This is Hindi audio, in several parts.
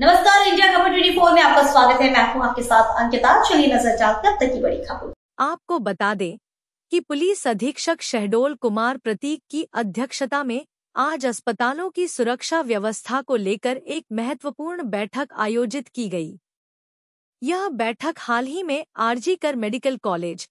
नमस्कार इंडिया खबर ट्वेंटी फोर में आपका स्वागत है मैं हूं आपके साथ अंकिता चलिए नजर डालकर तक की बड़ी खबर आपको बता दें कि पुलिस अधीक्षक शहडोल कुमार प्रतीक की अध्यक्षता में आज अस्पतालों की सुरक्षा व्यवस्था को लेकर एक महत्वपूर्ण बैठक आयोजित की गई यह बैठक हाल ही में आरजी कर मेडिकल कॉलेज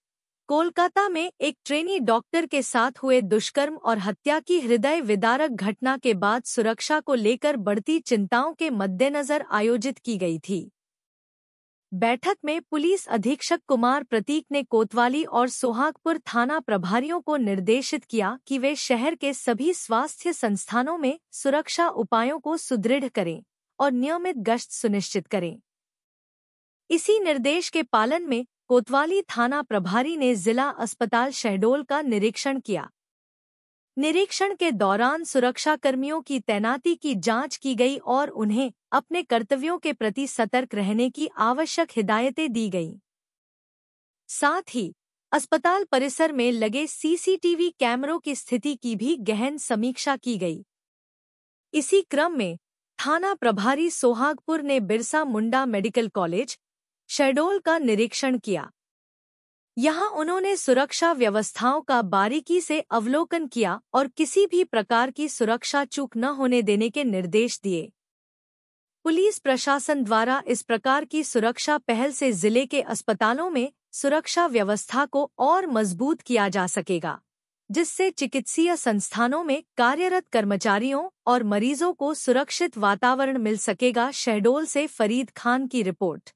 कोलकाता में एक ट्रेनी डॉक्टर के साथ हुए दुष्कर्म और हत्या की हृदय विदारक घटना के बाद सुरक्षा को लेकर बढ़ती चिंताओं के मद्देनजर आयोजित की गई थी बैठक में पुलिस अधीक्षक कुमार प्रतीक ने कोतवाली और सोहागपुर थाना प्रभारियों को निर्देशित किया कि वे शहर के सभी स्वास्थ्य संस्थानों में सुरक्षा उपायों को सुदृढ़ करें और नियमित गश्त सुनिश्चित करें इसी निर्देश के पालन में कोतवाली थाना प्रभारी ने जिला अस्पताल शहडोल का निरीक्षण किया निरीक्षण के दौरान सुरक्षाकर्मियों की तैनाती की जांच की गई और उन्हें अपने कर्तव्यों के प्रति सतर्क रहने की आवश्यक हिदायतें दी गईं। साथ ही अस्पताल परिसर में लगे सीसीटीवी कैमरों की स्थिति की भी गहन समीक्षा की गई इसी क्रम में थाना प्रभारी सोहागपुर ने बिरसा मुंडा मेडिकल कॉलेज शहडोल का निरीक्षण किया यहां उन्होंने सुरक्षा व्यवस्थाओं का बारीकी से अवलोकन किया और किसी भी प्रकार की सुरक्षा चूक न होने देने के निर्देश दिए पुलिस प्रशासन द्वारा इस प्रकार की सुरक्षा पहल से जिले के अस्पतालों में सुरक्षा व्यवस्था को और मजबूत किया जा सकेगा जिससे चिकित्सीय संस्थानों में कार्यरत कर्मचारियों और मरीजों को सुरक्षित वातावरण मिल सकेगा शहडोल से फरीद खान की रिपोर्ट